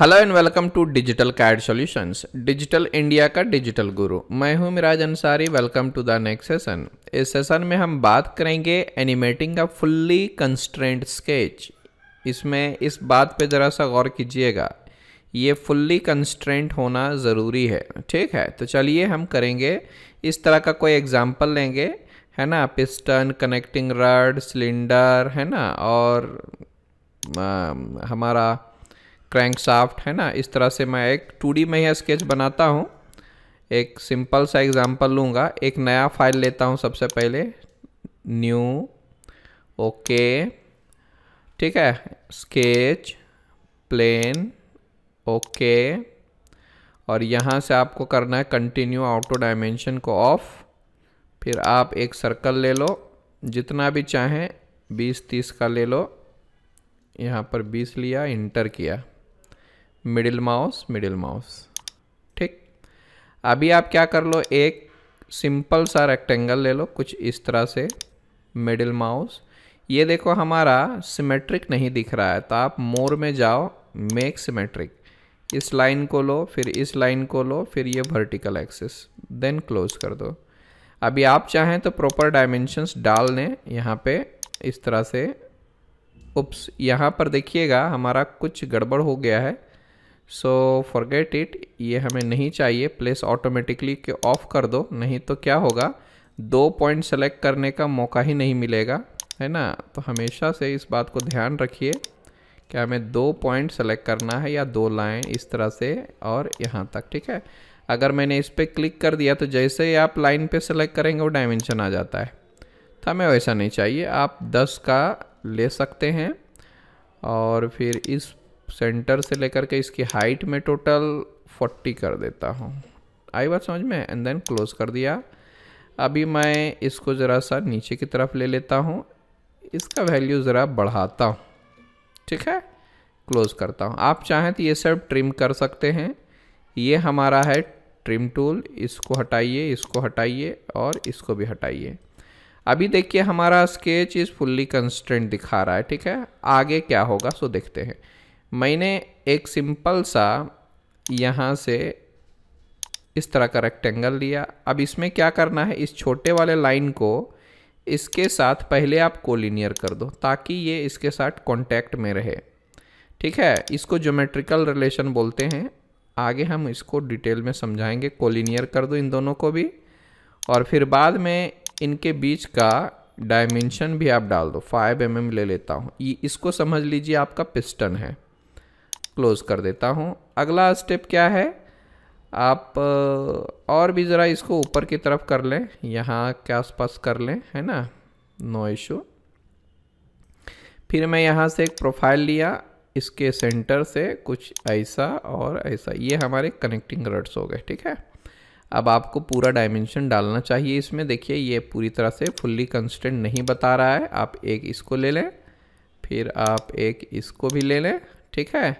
Hello and welcome to digital CAD solutions digital India का digital guru मैं हूं Miraj Ansari welcome to the next session इस session में हम बात करेंगे animating a fully constraint sketch इसमें इस बात पे ज़रा सा गौर कीजिएगा ये फुल्ली कंस्ट्रेंट होना ज़रूरी है ठीक है तो चलिए हम करेंगे इस तरह का कोई एग्ज़ाम्पल लेंगे है ना पिस्टन कनेक्टिंग रड सिलेंडर है ना और आ, हमारा साफ्ट है ना इस तरह से मैं एक टू में यह स्केच बनाता हूँ एक सिंपल सा एग्ज़ाम्पल लूँगा एक नया फाइल लेता हूँ सबसे पहले न्यू ओके ठीक है स्केच प्लेन ओके और यहाँ से आपको करना है कंटिन्यू ऑटो डायमेंशन को ऑफ फिर आप एक सर्कल ले लो जितना भी चाहें 20 30 का ले लो यहाँ पर 20 लिया इंटर किया मिडिल माउस मिडिल माउस ठीक अभी आप क्या कर लो एक सिंपल सा रेक्टेंगल ले लो कुछ इस तरह से मिडिल माउस ये देखो हमारा सिमेट्रिक नहीं दिख रहा है तो आप मोर में जाओ मेक सिमेट्रिक इस लाइन को लो फिर इस लाइन को लो फिर ये वर्टिकल एक्सिस देन क्लोज कर दो अभी आप चाहें तो प्रॉपर डायमेंशंस डाल दें यहाँ पे इस तरह से उप्स यहाँ पर देखिएगा हमारा कुछ गड़बड़ हो गया है सो फॉरगेट इट ये हमें नहीं चाहिए प्लेस ऑटोमेटिकली के ऑफ कर दो नहीं तो क्या होगा दो पॉइंट सेलेक्ट करने का मौका ही नहीं मिलेगा है ना तो हमेशा से इस बात को ध्यान रखिए कि हमें दो पॉइंट सेलेक्ट करना है या दो लाइन इस तरह से और यहाँ तक ठीक है अगर मैंने इस पर क्लिक कर दिया तो जैसे ही आप लाइन पे सेलेक्ट करेंगे वो डायमेंशन आ जाता है तो हमें वैसा नहीं चाहिए आप 10 का ले सकते हैं और फिर इस सेंटर से लेकर के इसकी हाइट में टोटल 40 कर देता हूँ आई बात समझ में एंड देन क्लोज कर दिया अभी मैं इसको ज़रा सा नीचे की तरफ ले लेता हूँ इसका वैल्यू ज़रा बढ़ाता हूँ ठीक है क्लोज़ करता हूँ आप चाहें तो ये सब ट्रिम कर सकते हैं ये हमारा है ट्रिम टूल इसको हटाइए इसको हटाइए और इसको भी हटाइए अभी देखिए हमारा स्केच इज़ फुल्ली कंस्टेंट दिखा रहा है ठीक है आगे क्या होगा सो देखते हैं मैंने एक सिंपल सा यहाँ से इस तरह का रेक्टेंगल लिया अब इसमें क्या करना है इस छोटे वाले लाइन को इसके साथ पहले आप कोलिनियर कर दो ताकि ये इसके साथ कांटेक्ट में रहे ठीक है इसको ज्योमेट्रिकल रिलेशन बोलते हैं आगे हम इसको डिटेल में समझाएंगे कोलिनियर कर दो इन दोनों को भी और फिर बाद में इनके बीच का डायमेंशन भी आप डाल दो 5 एम mm ले लेता हूँ इसको समझ लीजिए आपका पिस्टन है क्लोज़ कर देता हूँ अगला स्टेप क्या है आप और भी ज़रा इसको ऊपर की तरफ कर लें यहाँ के आसपास कर लें है ना नो इशू फिर मैं यहाँ से एक प्रोफाइल लिया इसके सेंटर से कुछ ऐसा और ऐसा ये हमारे कनेक्टिंग रड्स हो गए ठीक है अब आपको पूरा डायमेंशन डालना चाहिए इसमें देखिए ये पूरी तरह से फुल्ली कंस्टेंट नहीं बता रहा है आप एक इसको ले लें फिर आप एक इसको भी ले लें ठीक है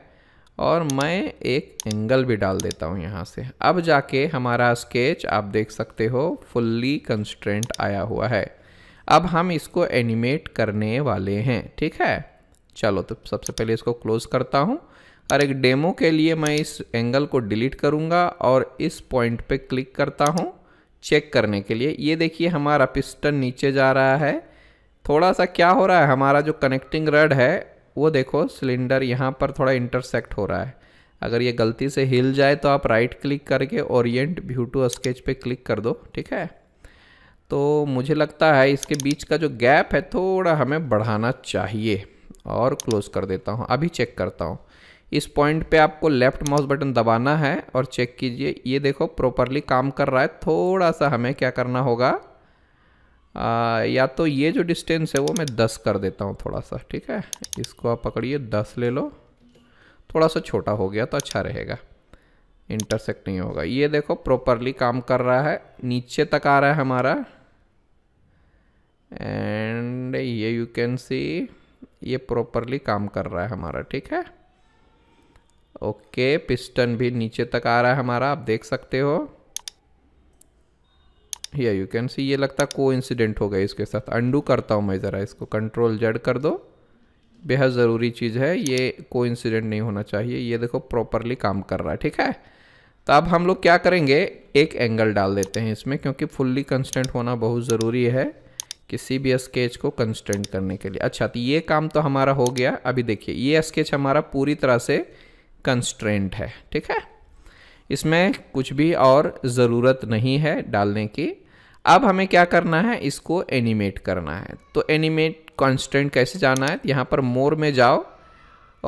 और मैं एक एंगल भी डाल देता हूँ यहाँ से अब जाके हमारा स्केच आप देख सकते हो फुल्ली कंस्ट्रेंट आया हुआ है अब हम इसको एनिमेट करने वाले हैं ठीक है चलो तो सबसे पहले इसको क्लोज़ करता हूँ और एक डेमो के लिए मैं इस एंगल को डिलीट करूँगा और इस पॉइंट पे क्लिक करता हूँ चेक करने के लिए ये देखिए हमारा पिस्टन नीचे जा रहा है थोड़ा सा क्या हो रहा है हमारा जो कनेक्टिंग रड है वो देखो सिलेंडर यहाँ पर थोड़ा इंटरसेक्ट हो रहा है अगर ये गलती से हिल जाए तो आप राइट क्लिक करके ओरिएंट व्यू टू स्केच पे क्लिक कर दो ठीक है तो मुझे लगता है इसके बीच का जो गैप है थोड़ा हमें बढ़ाना चाहिए और क्लोज़ कर देता हूँ अभी चेक करता हूँ इस पॉइंट पे आपको लेफ़्ट माउस बटन दबाना है और चेक कीजिए ये देखो प्रॉपरली काम कर रहा है थोड़ा सा हमें क्या करना होगा आ, या तो ये जो डिस्टेंस है वो मैं दस कर देता हूँ थोड़ा सा ठीक है इसको आप पकड़िए दस ले लो थोड़ा सा छोटा हो गया तो अच्छा रहेगा इंटरसेक्ट नहीं होगा ये देखो प्रॉपरली काम कर रहा है नीचे तक आ रहा है हमारा एंड ये यू कैन सी ये प्रॉपरली काम कर रहा है हमारा ठीक है ओके पिस्टन भी नीचे तक आ रहा है हमारा आप देख सकते हो या यू कैन सी ये लगता को इंसिडेंट हो गया इसके साथ अंडू करता हूँ मैं ज़रा इसको कंट्रोल जड़ कर दो बेहद ज़रूरी चीज़ है ये को इंसिडेंट नहीं होना चाहिए ये देखो प्रॉपरली काम कर रहा है ठीक है तो अब हम लोग क्या करेंगे एक एंगल डाल देते हैं इसमें क्योंकि फुल्ली कंस्टेंट होना बहुत ज़रूरी है किसी भी स्केच को कंस्टेंट करने के लिए अच्छा तो ये काम तो हमारा हो गया अभी देखिए ये स्केच हमारा पूरी तरह से कंस्ट्रेंट है ठीक है इसमें कुछ भी और ज़रूरत नहीं है डालने की अब हमें क्या करना है इसको एनिमेट करना है तो एनिमेट कॉन्स्टेंट कैसे जाना है यहाँ पर मोर में जाओ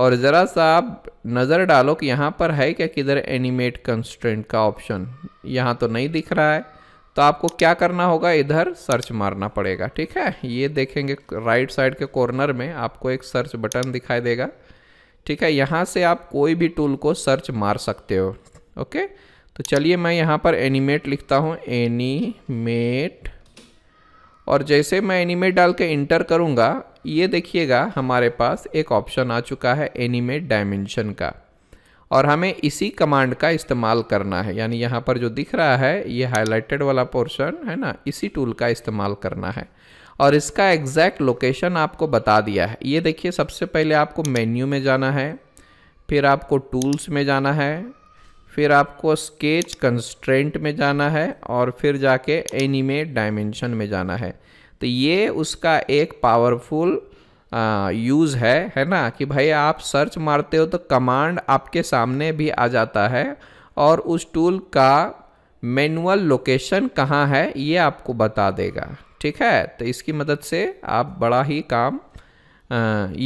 और ज़रा सा आप नज़र डालो कि यहाँ पर है क्या किधर एनिमेट कंस्टेंट का ऑप्शन यहाँ तो नहीं दिख रहा है तो आपको क्या करना होगा इधर सर्च मारना पड़ेगा ठीक है ये देखेंगे राइट साइड के कॉर्नर में आपको एक सर्च बटन दिखाई देगा ठीक है यहाँ से आप कोई भी टूल को सर्च मार सकते हो ओके तो चलिए मैं यहाँ पर एनिमेट लिखता हूँ एनीमेट और जैसे मैं एनिमेट डाल के इंटर करूँगा ये देखिएगा हमारे पास एक ऑप्शन आ चुका है एनिमेट डायमेंशन का और हमें इसी कमांड का इस्तेमाल करना है यानी यहाँ पर जो दिख रहा है ये हाईलाइटेड वाला पोर्शन है ना इसी टूल का इस्तेमाल करना है और इसका एग्जैक्ट लोकेशन आपको बता दिया है ये देखिए सबसे पहले आपको मेन्यू में जाना है फिर आपको टूल्स में जाना है फिर आपको स्केच कंस्ट्रेंट में जाना है और फिर जाके एनीमे डायमेंशन में जाना है तो ये उसका एक पावरफुल यूज़ है है ना कि भाई आप सर्च मारते हो तो कमांड आपके सामने भी आ जाता है और उस टूल का मैनुअल लोकेशन कहाँ है ये आपको बता देगा ठीक है तो इसकी मदद से आप बड़ा ही काम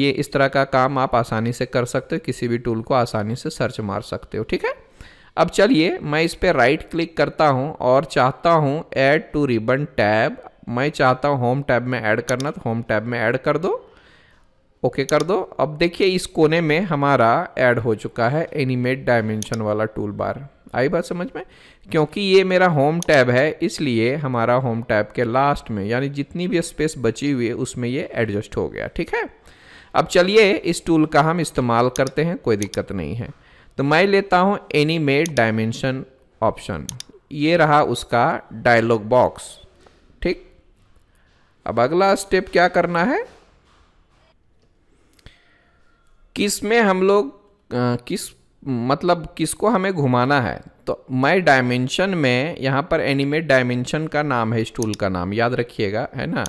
ये इस तरह का काम आप आसानी से कर सकते हो किसी भी टूल को आसानी से सर्च मार सकते हो ठीक है अब चलिए मैं इस पर राइट क्लिक करता हूँ और चाहता हूँ ऐड टू रिबन टैब मैं चाहता हूँ होम टैब में ऐड करना तो होम टैब में ऐड कर दो ओके कर दो अब देखिए इस कोने में हमारा ऐड हो चुका है एनिमेट डायमेंशन वाला टूल बार आई बात समझ में क्योंकि ये मेरा होम टैब है इसलिए हमारा होम टैब के लास्ट में यानी जितनी भी स्पेस बची हुई है उसमें ये एडजस्ट हो गया ठीक है अब चलिए इस टूल का हम इस्तेमाल करते हैं कोई दिक्कत नहीं है तो मैं लेता हूँ एनीमेट डायमेंशन ऑप्शन ये रहा उसका डायलॉग बॉक्स ठीक अब अगला स्टेप क्या करना है किस में हम लोग किस मतलब किसको हमें घुमाना है तो माई डायमेंशन में यहाँ पर एनिमेट डायमेंशन का नाम है स्टूल का नाम याद रखिएगा है ना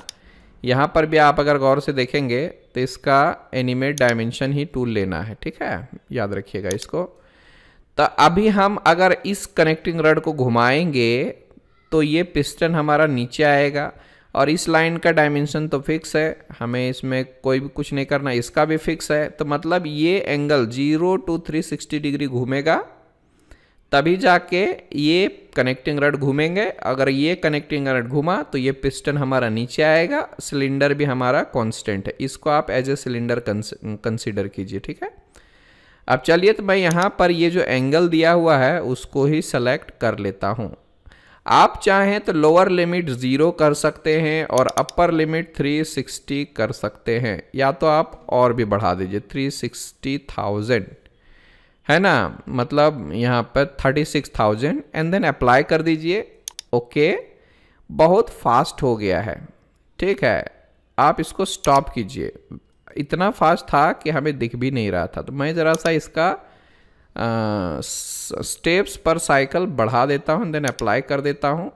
यहाँ पर भी आप अगर गौर से देखेंगे तो इसका एनिमेट डायमेंशन ही टूल लेना है ठीक है याद रखिएगा इसको तो अभी हम अगर इस कनेक्टिंग रड को घुमाएंगे तो ये पिस्टन हमारा नीचे आएगा और इस लाइन का डायमेंशन तो फिक्स है हमें इसमें कोई भी कुछ नहीं करना इसका भी फिक्स है तो मतलब ये angle zero to three sixty degree घूमेगा तभी जाके ये कनेक्टिंग रड घूमेंगे अगर ये कनेक्टिंग रड घूमा तो ये पिस्टन हमारा नीचे आएगा सिलेंडर भी हमारा कांस्टेंट है इसको आप एज ए सिलेंडर कंसिडर कीजिए ठीक है अब चलिए तो मैं यहाँ पर ये जो एंगल दिया हुआ है उसको ही सेलेक्ट कर लेता हूँ आप चाहें तो लोअर लिमिट ज़ीरो कर सकते हैं और अपर लिमिट 360 कर सकते हैं या तो आप और भी बढ़ा दीजिए थ्री थाउजेंड है ना मतलब यहाँ पर thirty six thousand and then apply कर दीजिए ओके बहुत फास्ट हो गया है ठीक है आप इसको स्टॉप कीजिए इतना फास्ट था कि हमें दिख भी नहीं रहा था तो मैं ज़रा सा इसका स्टेप्स पर साइकिल बढ़ा देता हूँ देन अप्लाई कर देता हूँ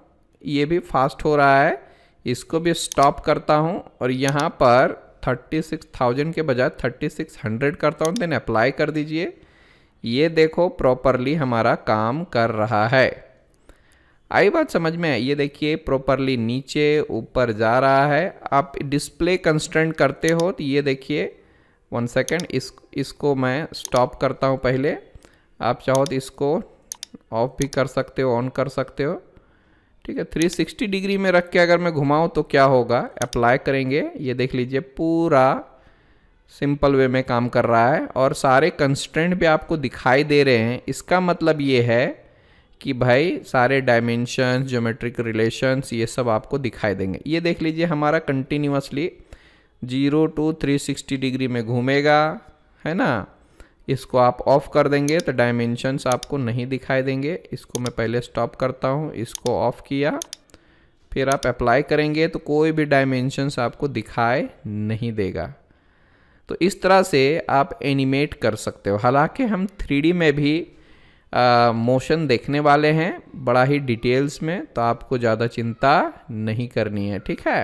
ये भी फास्ट हो रहा है इसको भी स्टॉप करता हूँ और यहाँ पर 36,000 के बजाय 3600 करता हूँ देन अप्लाई कर दीजिए ये देखो प्रॉपरली हमारा काम कर रहा है आई बात समझ में आई ये देखिए प्रॉपरली नीचे ऊपर जा रहा है आप डिस्प्ले कंस्टेंट करते हो तो ये देखिए वन सेकेंड इस इसको मैं स्टॉप करता हूँ पहले आप चाहो तो इसको ऑफ भी कर सकते हो ऑन कर सकते हो ठीक है 360 डिग्री में रख के अगर मैं घुमाऊँ तो क्या होगा अप्लाई करेंगे ये देख लीजिए पूरा सिंपल वे में काम कर रहा है और सारे कंस्टेंट भी आपको दिखाई दे रहे हैं इसका मतलब ये है कि भाई सारे डायमेंशन ज्योमेट्रिक रिलेशंस ये सब आपको दिखाई देंगे ये देख लीजिए हमारा continuously zero to three sixty degree में घूमेगा है ना इसको आप ऑफ कर देंगे तो डायमेंशंस आपको नहीं दिखाई देंगे इसको मैं पहले स्टॉप करता हूँ इसको ऑफ किया फिर आप अप्लाई करेंगे तो कोई भी डायमेंशंस आपको दिखाई नहीं देगा तो इस तरह से आप एनिमेट कर सकते हो हालांकि हम थ्री में भी मोशन देखने वाले हैं बड़ा ही डिटेल्स में तो आपको ज़्यादा चिंता नहीं करनी है ठीक है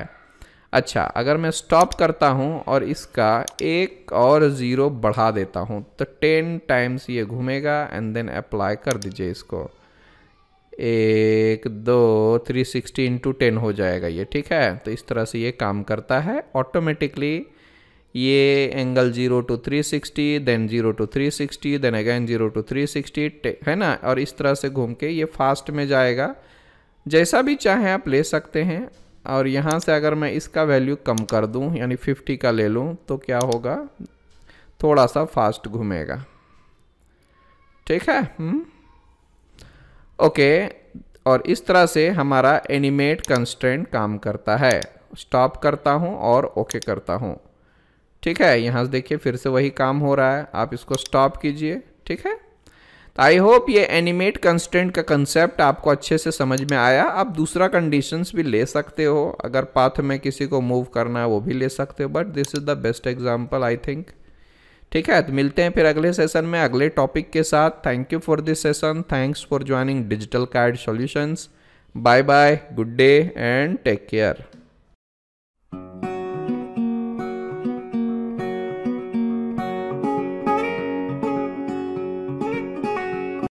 अच्छा अगर मैं स्टॉप करता हूँ और इसका एक और ज़ीरो बढ़ा देता हूँ तो टेन टाइम्स ये घूमेगा एंड देन अप्लाई कर दीजिए इसको एक दो थ्री सिक्सटी इंटू टेन हो जाएगा ये ठीक है तो इस तरह से ये काम करता है ऑटोमेटिकली ये angle zero to three sixty then zero to three sixty then again zero to three sixty है ना और इस तरह से घूम के ये फास्ट में जाएगा जैसा भी चाहें आप ले सकते हैं और यहाँ से अगर मैं इसका वैल्यू कम कर दूँ यानी फिफ्टी का ले लूँ तो क्या होगा थोड़ा सा फास्ट घूमेगा ठीक है ओके हम्म। और इस तरह से हमारा एनिमेट कंस्टेंट काम करता है स्टॉप करता हूँ और ओके करता हूँ ठीक है यहाँ से देखिए फिर से वही काम हो रहा है आप इसको स्टॉप कीजिए ठीक है तो आई होप ये एनिमेट कंस्टेंट का कंसेप्ट आपको अच्छे से समझ में आया आप दूसरा कंडीशंस भी ले सकते हो अगर पाथ में किसी को मूव करना है वो भी ले सकते हो but this is the best example I think ठीक है तो मिलते हैं फिर अगले सेशन में अगले टॉपिक के साथ thank you for this session thanks for joining digital card solutions bye bye good day and take care